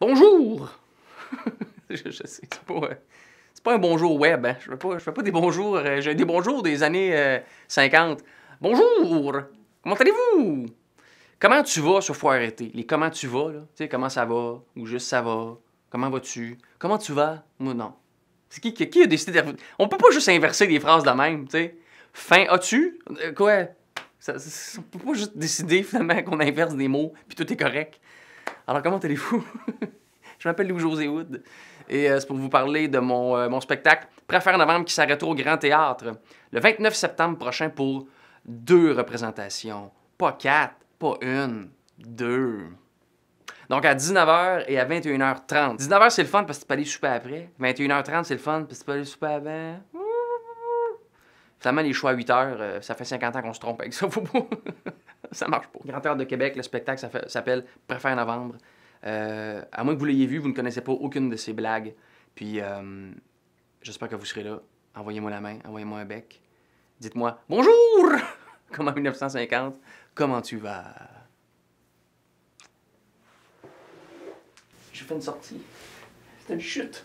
Bonjour! je, sais, c'est pas, euh, pas, un bonjour web. Hein? Je, fais pas, fais pas des bonjours. Euh, j'ai des bonjours des années 50. Euh, bonjour! Comment allez-vous? Comment tu vas sur Foire Les comment tu vas, là. Tu sais, comment ça va? Ou juste ça va? Comment vas-tu? Comment tu vas? Moi, non. C'est qui, qui, a décidé de... On peut pas juste inverser des phrases de même, tu sais. Fin as-tu? quoi? on peut pas juste décider, finalement, qu'on inverse des mots, puis tout est correct. Alors, comment allez-vous? je m'appelle Louis-José Wood et euh, c'est pour vous parler de mon, euh, spectacle Préfère novembre qui s'arrête au Grand Théâtre le 29 septembre prochain pour deux représentations. Pas quatre, pas une, deux. Donc à 19h et à 21h30. 19h c'est le fun parce que tu peux aller souper après. 21h30 c'est le fun parce que tu peux aller souper avant. Finalement, les choix à 8h, euh, ça fait 50 ans qu'on se trompe avec ça, faut ça marche pas. Grand Théâtre de Québec, le spectacle s'appelle Préfère Novembre. Euh, à moins que vous l'ayez vu, vous ne connaissez pas aucune de ces blagues. Puis euh, j'espère que vous serez là. Envoyez-moi la main, envoyez-moi un bec. Dites-moi Bonjour Comme en 1950, comment tu vas Je fais une sortie. C'est une chute.